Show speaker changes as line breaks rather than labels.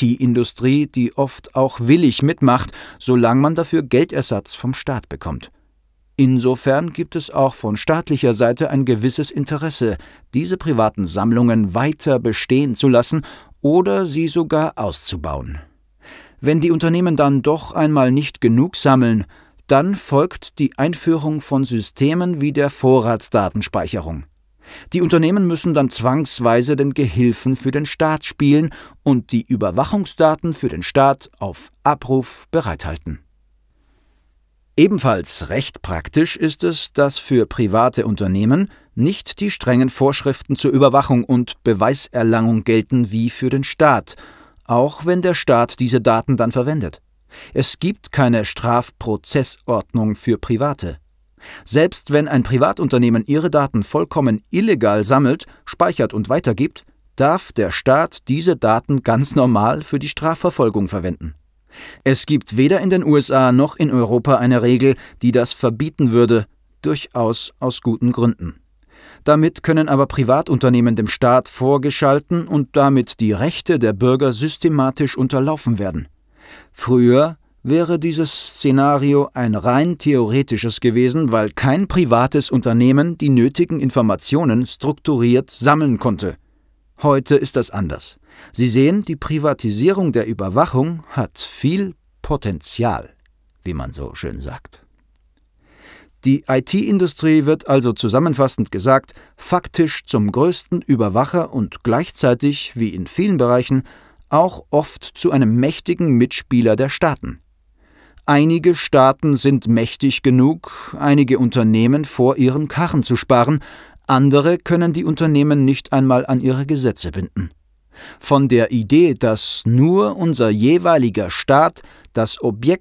IT-Industrie, die oft auch willig mitmacht, solange man dafür Geldersatz vom Staat bekommt. Insofern gibt es auch von staatlicher Seite ein gewisses Interesse, diese privaten Sammlungen weiter bestehen zu lassen oder sie sogar auszubauen. Wenn die Unternehmen dann doch einmal nicht genug sammeln, dann folgt die Einführung von Systemen wie der Vorratsdatenspeicherung. Die Unternehmen müssen dann zwangsweise den Gehilfen für den Staat spielen und die Überwachungsdaten für den Staat auf Abruf bereithalten. Ebenfalls recht praktisch ist es, dass für private Unternehmen nicht die strengen Vorschriften zur Überwachung und Beweiserlangung gelten wie für den Staat, auch wenn der Staat diese Daten dann verwendet. Es gibt keine Strafprozessordnung für Private. Selbst wenn ein Privatunternehmen ihre Daten vollkommen illegal sammelt, speichert und weitergibt, darf der Staat diese Daten ganz normal für die Strafverfolgung verwenden. Es gibt weder in den USA noch in Europa eine Regel, die das verbieten würde, durchaus aus guten Gründen. Damit können aber Privatunternehmen dem Staat vorgeschalten und damit die Rechte der Bürger systematisch unterlaufen werden. Früher wäre dieses Szenario ein rein theoretisches gewesen, weil kein privates Unternehmen die nötigen Informationen strukturiert sammeln konnte. Heute ist das anders. Sie sehen, die Privatisierung der Überwachung hat viel Potenzial, wie man so schön sagt. Die IT-Industrie wird also zusammenfassend gesagt faktisch zum größten Überwacher und gleichzeitig, wie in vielen Bereichen, auch oft zu einem mächtigen Mitspieler der Staaten. Einige Staaten sind mächtig genug, einige Unternehmen vor ihren Karren zu sparen, andere können die Unternehmen nicht einmal an ihre Gesetze binden. Von der Idee, dass nur unser jeweiliger Staat das Objekt